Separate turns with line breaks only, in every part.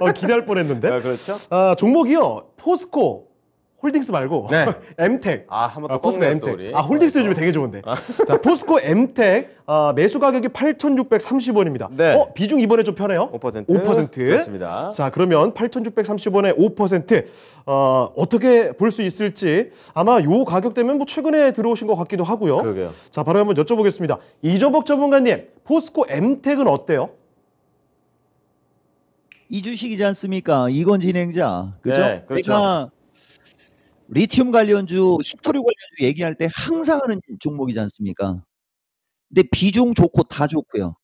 어, 기대할 뻔했는데. 아, 그렇죠. 아, 종목이요. 포스코, 홀딩스 말고 네. 엠텍. 아, 한번 더 아, 포스코 엠텍. 아, 홀딩스 요즘에 아. 되게 좋은데. 아. 자, 포스코 엠텍 아, 매수 가격이 8,630원입니다. 네. 어, 비중 이번에 좀 편해요? 5%. 5%. 그렇습니다. 자, 그러면 8,630원에 5% 어, 어떻게 볼 수 있을지 아마 요 가격대면 뭐 최근에 들어오신 것 같기도 하고요. 그러게요. 자, 바로 한번 여쭤보겠습니다. 이정복 전문가님, 포스코 엠텍은 어때요? 이
주식이지 않습니까? 이건 진행자. 그죠? 네, 그렇죠. 내 리튬 관련주, 히토리 관련주 얘기할 때 항상 하는 종목이지 않습니까? 근데 비중 좋고 다 좋고요.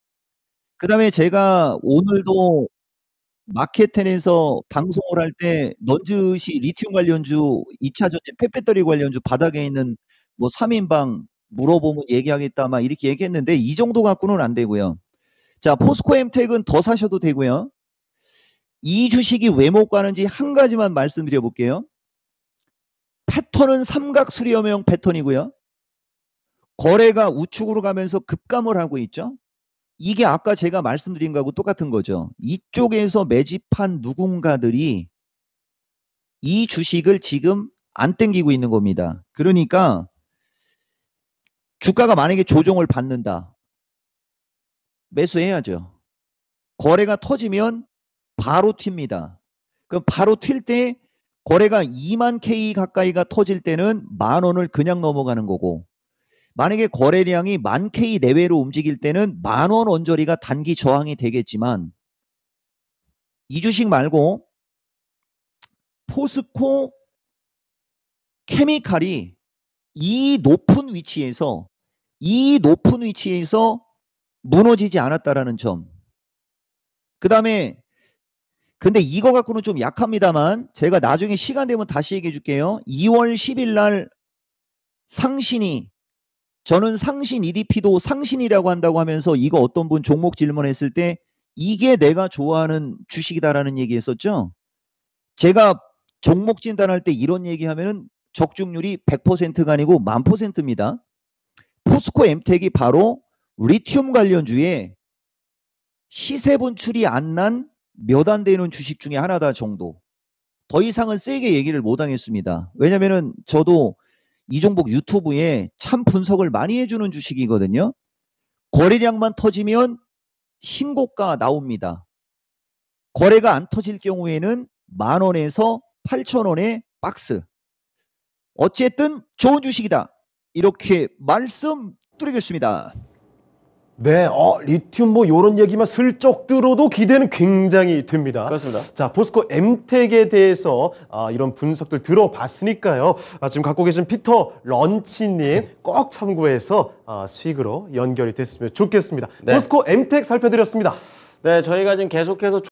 그다음에 제가 오늘도 마켓텐에서 방송을 할 때넌즈시 리튬 관련주, 2차 전지 폐배터리 관련주 바닥에 있는 뭐 3인방 물어보면 얘기하겠다 막 이렇게 얘기했는데 이 정도 갖고는 안 되고요. 자, 포스코 엠텍은 더 사셔도 되고요. 이 주식이 왜 못 가는지 한 가지만 말씀드려 볼게요. 패턴은 삼각수렴형 패턴이고요. 거래가 우측으로 가면서 급감을 하고 있죠. 이게 아까 제가 말씀드린 거하고 똑같은 거죠. 이쪽에서 매집한 누군가들이 이 주식을 지금 안 땡기고 있는 겁니다. 그러니까 주가가 만약에 조정을 받는다. 매수해야죠. 거래가 터지면 바로 튑니다. 그럼 바로 튈 때 거래가 2만 K 가까이가 터질 때는 만 원을 그냥 넘어가는 거고 만약에 거래량이 만 K 내외로 움직일 때는 만 원 언저리가 단기 저항이 되겠지만 이 주식 말고 포스코 케미칼이 이 높은 위치에서 이 높은 위치에서 무너지지 않았다라는 점. 그 다음에 근데 이거 갖고는 좀 약합니다만 제가 나중에 시간 되면 다시 얘기해 줄게요. 2월 10일 날 상신이 저는 상신 EDP도 상신이라고 한다고 하면서 이거 어떤 분 종목 질문했을 때 이게 내가 좋아하는 주식이다라는 얘기 했었죠. 제가 종목 진단할 때 이런 얘기하면은 적중률이 100%가 아니고 1000%입니다. 포스코 엠텍이 바로 리튬 관련주에 시세 분출이 안난 몇안 되는 주식 중에 하나다 정도. 더 이상은 세게 얘기를 못 하겠습니다. 왜냐면은 저도 이종복 유튜브에 참 분석을 많이 해주는 주식이거든요. 거래량만 터지면 신고가 나옵니다. 거래가 안 터질 경우에는 만 원에서 8천 원의 박스.
어쨌든 좋은 주식이다. 이렇게 말씀드리겠습니다. 네, 어, 리튬 뭐 이런 얘기만 슬쩍 들어도 기대는 굉장히 됩니다. 그렇습니다. 자, 포스코 엠텍에 대해서 아, 이런 분석들 들어봤으니까요. 아, 지금 갖고 계신 피터 런치님 꼭 참고해서 아, 수익으로 연결이 됐으면 좋겠습니다. 네. 포스코 엠텍 살펴드렸습니다. 네, 저희가 지금 계속해서